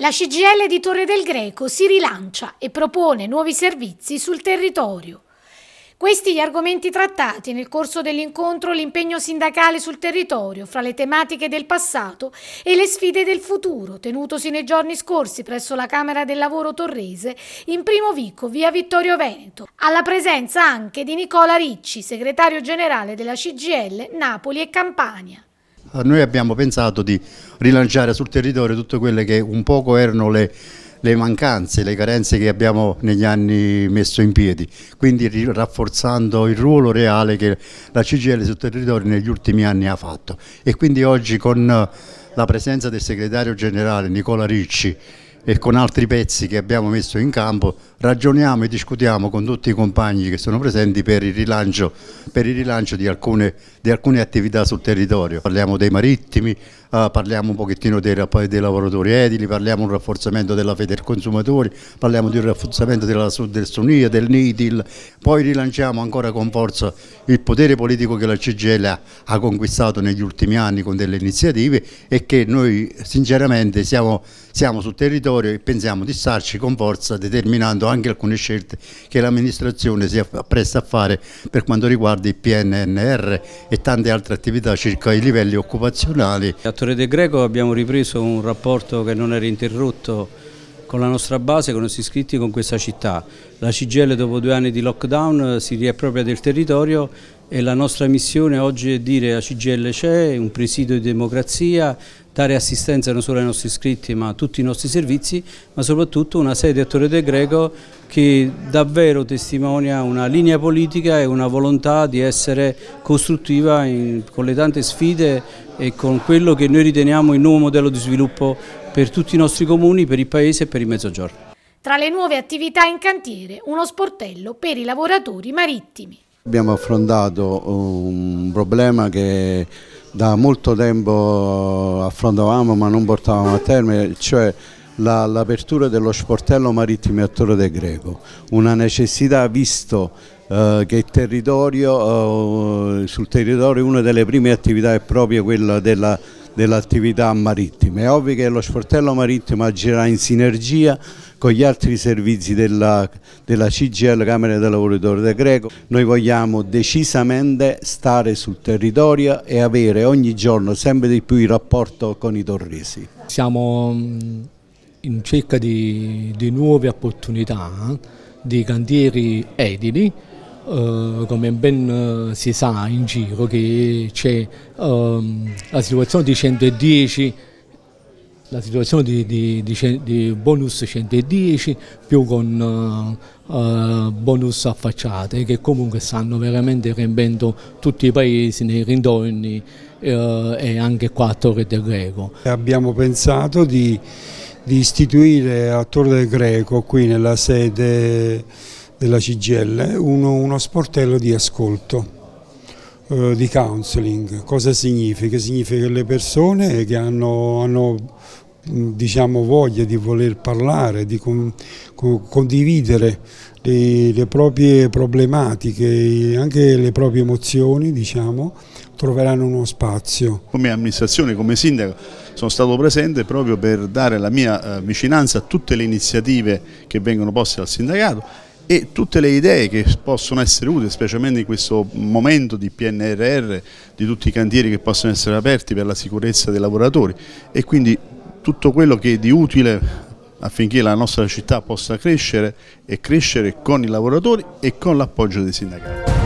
La CGL di Torre del Greco si rilancia e propone nuovi servizi sul territorio. Questi gli argomenti trattati nel corso dell'incontro L'impegno sindacale sul territorio fra le tematiche del passato e le sfide del futuro, tenutosi nei giorni scorsi presso la Camera del Lavoro Torrese in Primo Vico, via Vittorio Veneto, alla presenza anche di Nicola Ricci, segretario generale della CGL Napoli e Campania. Eh, noi abbiamo pensato di rilanciare sul territorio tutte quelle che un poco erano le, le mancanze, le carenze che abbiamo negli anni messo in piedi, quindi rafforzando il ruolo reale che la CGL sul territorio negli ultimi anni ha fatto e quindi oggi con eh, la presenza del segretario generale Nicola Ricci e con altri pezzi che abbiamo messo in campo ragioniamo e discutiamo con tutti i compagni che sono presenti per il rilancio, per il rilancio di, alcune, di, alcune, attività sul territorio. Parliamo dei marittimi, eh, parliamo un pochettino dei, dei, lavoratori edili, parliamo di un rafforzamento della fede Feder Consumatori, parliamo di un rafforzamento della, del Sunia, del NITIL, poi rilanciamo ancora con forza il potere politico che la CGL ha, ha conquistato negli ultimi anni con delle iniziative e che noi sinceramente siamo, siamo sul territorio territorio e pensiamo di starci con forza determinando anche alcune scelte che l'amministrazione si appresta a fare per quanto riguarda il PNNR e tante altre attività circa i livelli occupazionali. A Torre De Greco abbiamo ripreso un rapporto che non era interrotto con la nostra base, con i nostri iscritti, con questa città. La Cigelle dopo due anni di lockdown eh, si riappropria del territorio e la nostra missione oggi è dire la Cigelle c'è, un presidio di democrazia, dare assistenza non solo ai nostri iscritti ma a tutti i nostri servizi, ma soprattutto una sede a Torre del Greco che davvero testimonia una linea politica e una volontà di essere costruttiva in, con le tante sfide e con quello che noi riteniamo il nuovo modello di sviluppo per tutti i nostri comuni, per il Paese e per il Mezzogiorno. Tra le nuove attività in cantiere, uno sportello per i lavoratori marittimi. Abbiamo affrontato un problema che da molto tempo affrontavamo ma non portavamo a termine, cioè l'apertura dello sportello marittimo a Torre del Greco, una necessità visto eh, che territorio, eh, sul territorio una delle prime attività è proprio quella della delle attività marittime. È ovvio che lo sportello marittimo agirà in sinergia con gli altri servizi della, della CGL Camera dei Lavoratori del Greco. Noi vogliamo decisamente stare sul territorio e avere ogni giorno sempre di più il rapporto con i torresi. Siamo mm, in cerca di, di nuove opportunità, eh, di cantieri edili eh, come ben uh, si sa in giro che c'è um, la situazione di 110 la situazione di, di, di, di bonus 110 più con uh, bonus affacciate che comunque stanno veramente riempendo tutti i paesi nei rintorni e anche qua a Torre del Greco. Abbiamo pensato di, istituire a Torre del Greco qui nella sede della CGL, uno, uno sportello di ascolto eh, di counseling. Cosa significa? Significa che le persone che hanno, hanno mm, diciamo, voglia di voler parlare, di con, con, condividere le, le, proprie problematiche, anche le proprie emozioni, diciamo, troveranno uno spazio. Come amministrazione, come sindaco, sono stato presente proprio per dare la mia eh, vicinanza a tutte le iniziative che vengono poste dal sindacato e tutte le idee che possono essere utili, specialmente in questo momento di PNRR, di tutti i cantieri che possono essere aperti per la sicurezza dei lavoratori e quindi tutto quello che è di utile affinché la nostra città possa crescere e crescere con i lavoratori e con l'appoggio dei sindacati.